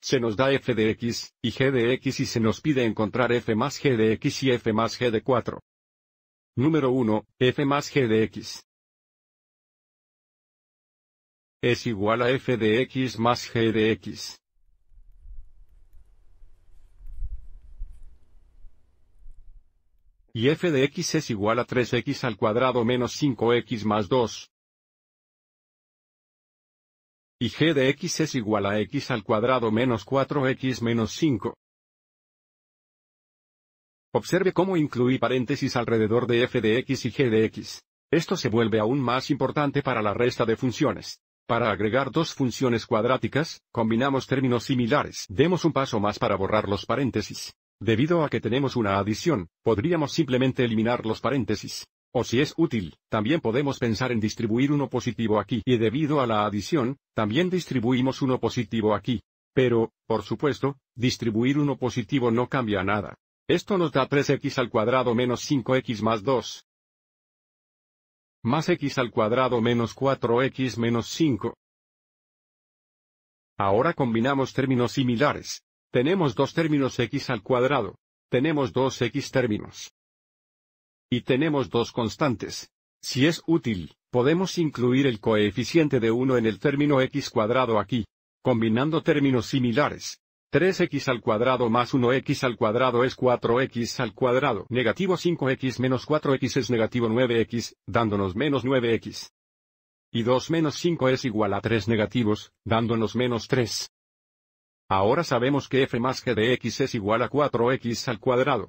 Se nos da f de x, y g de x y se nos pide encontrar f más g de x y f más g de 4. Número 1, f más g de x. Es igual a f de x más g de x. y f de x es igual a 3x al cuadrado menos 5x más 2 y g de x es igual a x al cuadrado menos 4x menos 5. Observe cómo incluí paréntesis alrededor de f de x y g de x. Esto se vuelve aún más importante para la resta de funciones. Para agregar dos funciones cuadráticas, combinamos términos similares. Demos un paso más para borrar los paréntesis. Debido a que tenemos una adición, podríamos simplemente eliminar los paréntesis. O si es útil, también podemos pensar en distribuir uno positivo aquí y debido a la adición, también distribuimos uno positivo aquí. Pero, por supuesto, distribuir uno positivo no cambia nada. Esto nos da 3x al cuadrado menos 5x más 2. Más x al cuadrado menos 4x menos 5. Ahora combinamos términos similares. Tenemos dos términos x al cuadrado. Tenemos dos x términos. Y tenemos dos constantes. Si es útil, podemos incluir el coeficiente de 1 en el término x cuadrado aquí, combinando términos similares. 3x al cuadrado más 1x al cuadrado es 4x al cuadrado. Negativo 5x menos 4x es negativo 9x, dándonos menos 9x. Y 2 menos 5 es igual a 3 negativos, dándonos menos 3. Ahora sabemos que f más g de x es igual a 4x al cuadrado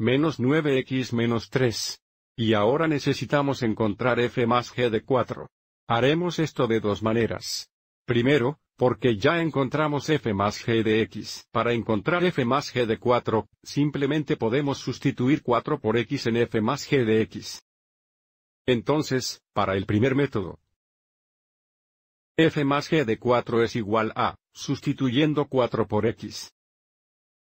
menos 9x menos 3. Y ahora necesitamos encontrar f más g de 4. Haremos esto de dos maneras. Primero, porque ya encontramos f más g de x. Para encontrar f más g de 4, simplemente podemos sustituir 4 por x en f más g de x. Entonces, para el primer método, f más g de 4 es igual a, sustituyendo 4 por x.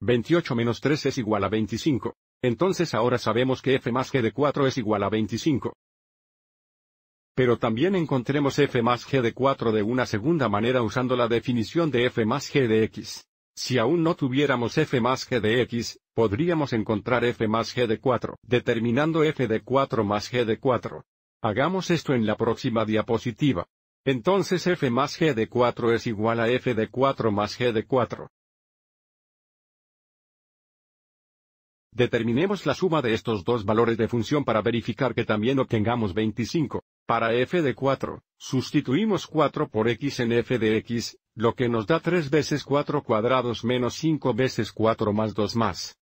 28 menos 3 es igual a 25. Entonces ahora sabemos que f más g de 4 es igual a 25. Pero también encontremos f más g de 4 de una segunda manera usando la definición de f más g de x. Si aún no tuviéramos f más g de x, podríamos encontrar f más g de 4, determinando f de 4 más g de 4. Hagamos esto en la próxima diapositiva. Entonces f más g de 4 es igual a f de 4 más g de 4. Determinemos la suma de estos dos valores de función para verificar que también obtengamos 25. Para f de 4, sustituimos 4 por x en f de x, lo que nos da 3 veces 4 cuadrados menos 5 veces 4 más 2 más.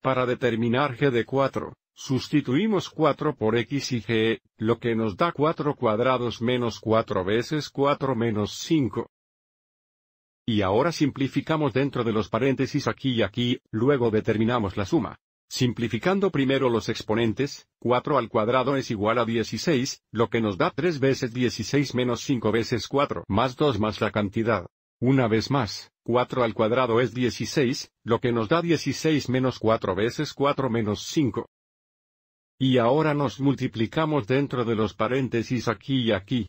Para determinar g de 4, sustituimos 4 por x y g, lo que nos da 4 cuadrados menos 4 veces 4 menos 5. Y ahora simplificamos dentro de los paréntesis aquí y aquí, luego determinamos la suma. Simplificando primero los exponentes, 4 al cuadrado es igual a 16, lo que nos da 3 veces 16 menos 5 veces 4 más 2 más la cantidad. Una vez más, 4 al cuadrado es 16, lo que nos da 16 menos 4 veces 4 menos 5. Y ahora nos multiplicamos dentro de los paréntesis aquí y aquí.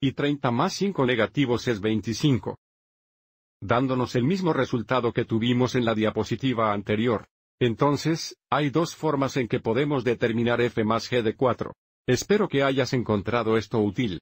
Y 30 más 5 negativos es 25. Dándonos el mismo resultado que tuvimos en la diapositiva anterior. Entonces, hay dos formas en que podemos determinar f más g de 4. Espero que hayas encontrado esto útil.